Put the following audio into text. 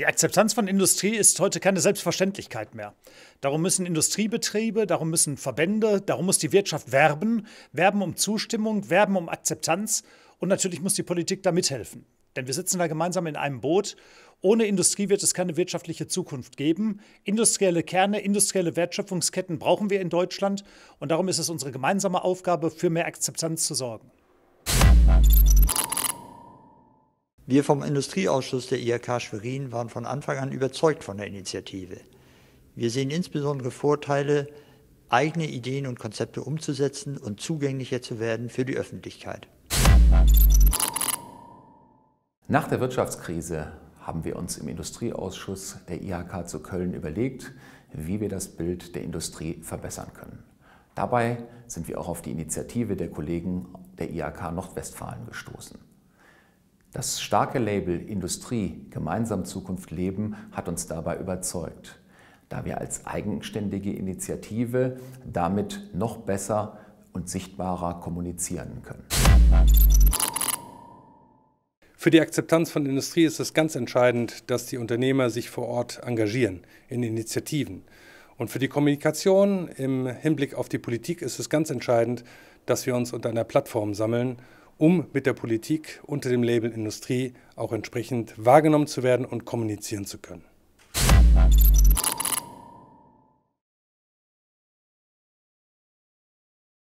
Die Akzeptanz von Industrie ist heute keine Selbstverständlichkeit mehr. Darum müssen Industriebetriebe, darum müssen Verbände, darum muss die Wirtschaft werben, werben um Zustimmung, werben um Akzeptanz und natürlich muss die Politik da mithelfen. Denn wir sitzen da gemeinsam in einem Boot. Ohne Industrie wird es keine wirtschaftliche Zukunft geben. Industrielle Kerne, industrielle Wertschöpfungsketten brauchen wir in Deutschland und darum ist es unsere gemeinsame Aufgabe, für mehr Akzeptanz zu sorgen. Wir vom Industrieausschuss der IHK Schwerin waren von Anfang an überzeugt von der Initiative. Wir sehen insbesondere Vorteile, eigene Ideen und Konzepte umzusetzen und zugänglicher zu werden für die Öffentlichkeit. Nach der Wirtschaftskrise haben wir uns im Industrieausschuss der IHK zu Köln überlegt, wie wir das Bild der Industrie verbessern können. Dabei sind wir auch auf die Initiative der Kollegen der IHK Nordwestfalen gestoßen. Das starke Label Industrie gemeinsam Zukunft leben hat uns dabei überzeugt, da wir als eigenständige Initiative damit noch besser und sichtbarer kommunizieren können. Für die Akzeptanz von Industrie ist es ganz entscheidend, dass die Unternehmer sich vor Ort engagieren in Initiativen. Und für die Kommunikation im Hinblick auf die Politik ist es ganz entscheidend, dass wir uns unter einer Plattform sammeln um mit der Politik unter dem Label Industrie auch entsprechend wahrgenommen zu werden und kommunizieren zu können.